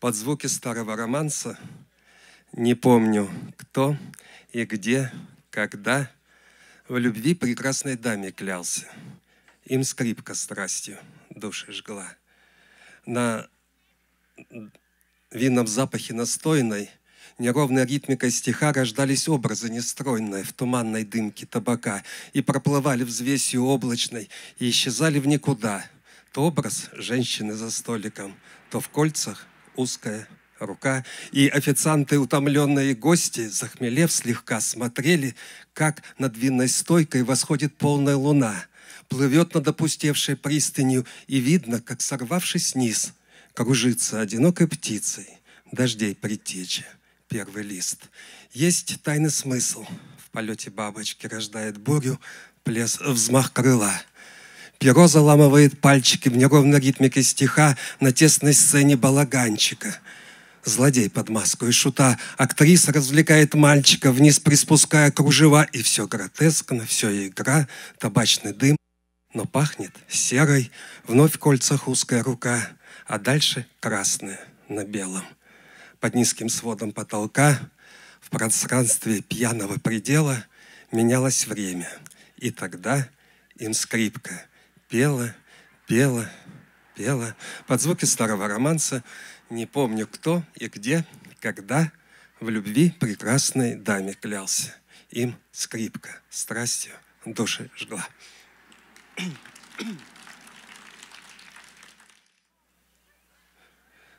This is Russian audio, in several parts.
под звуки старого романса, не помню кто и где, когда, в любви прекрасной даме клялся. Им скрипка страстью души жгла. На винном запахе настойной, неровной ритмикой стиха рождались образы нестройные в туманной дымке табака и проплывали взвесью облачной и исчезали в никуда. То образ женщины за столиком, то в кольцах, узкая рука, и официанты, утомленные гости, захмелев слегка, смотрели, как над винной стойкой восходит полная луна, плывет над опустевшей пристанью, и видно, как, сорвавшись вниз, кружится одинокой птицей дождей предтечи первый лист. Есть тайный смысл. В полете бабочки рождает бурю, плес взмах крыла — Перо заламывает пальчики в неровной ритмике стиха на тесной сцене балаганчика. Злодей под маску и шута, актриса развлекает мальчика, вниз приспуская кружева, и все гротескно, все игра, табачный дым, но пахнет серой, вновь в кольцах узкая рука, а дальше красная на белом. Под низким сводом потолка, в пространстве пьяного предела менялось время, и тогда им скрипка — пела, пела, пела. Под звуки старого романса «Не помню кто и где, когда в любви прекрасной даме клялся. Им скрипка страстью души жгла».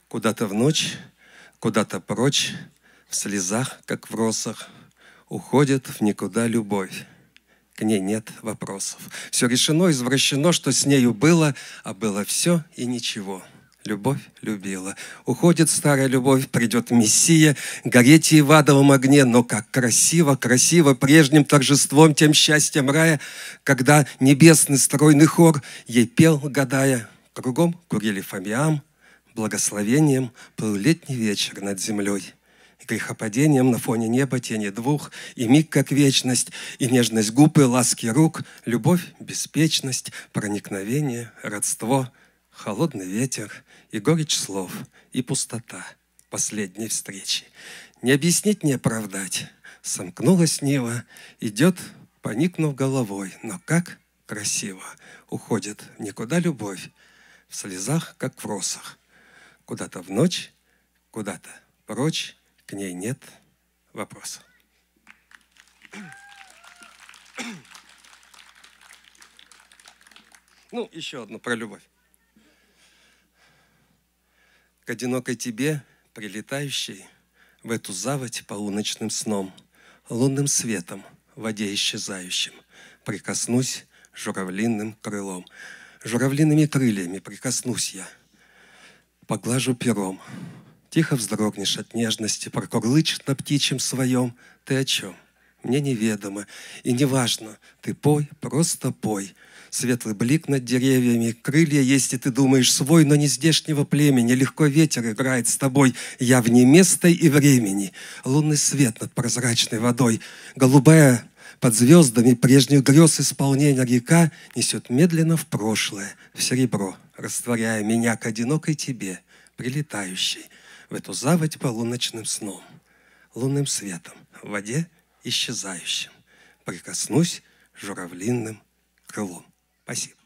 Куда-то в ночь, куда-то прочь, в слезах, как в росах, уходит в никуда любовь к ней нет вопросов. Все решено, извращено, что с нею было, а было все и ничего. Любовь любила. Уходит старая любовь, придет Мессия, гореть и в адовом огне, но как красиво, красиво прежним торжеством, тем счастьем рая, когда небесный стройный хор ей пел, гадая, кругом курили фамиам, благословением плыл летний вечер над землей и грехопадением на фоне неба, тени двух, и миг как вечность, и нежность губы ласки рук, любовь, беспечность, проникновение, родство, холодный ветер и горечь слов, и пустота последней встречи. Не объяснить, не оправдать. Сомкнулась Нива, идет, поникнув головой, но как красиво. Уходит никуда любовь, в слезах, как в росах. Куда-то в ночь, куда-то прочь, ней нет вопроса. Ну, еще одно про любовь. К одинокой тебе, прилетающей в эту заводь полуночным сном, лунным светом, в воде исчезающим, прикоснусь журавлиным крылом. Журавлиными крыльями прикоснусь я, поглажу пером, Тихо вздрогнешь от нежности, прокурлычет на птичьем своем. Ты о чем? Мне неведомо. И неважно, ты пой, просто пой. Светлый блик над деревьями, крылья есть, и ты думаешь свой, но не здешнего племени. Легко ветер играет с тобой, я вне места и времени. Лунный свет над прозрачной водой, голубая под звездами прежних грез исполнения река несет медленно в прошлое, в серебро, растворяя меня к одинокой тебе прилетающий в эту заводь полуночным сном, лунным светом в воде исчезающим. Прикоснусь журавлиным крылом. Спасибо.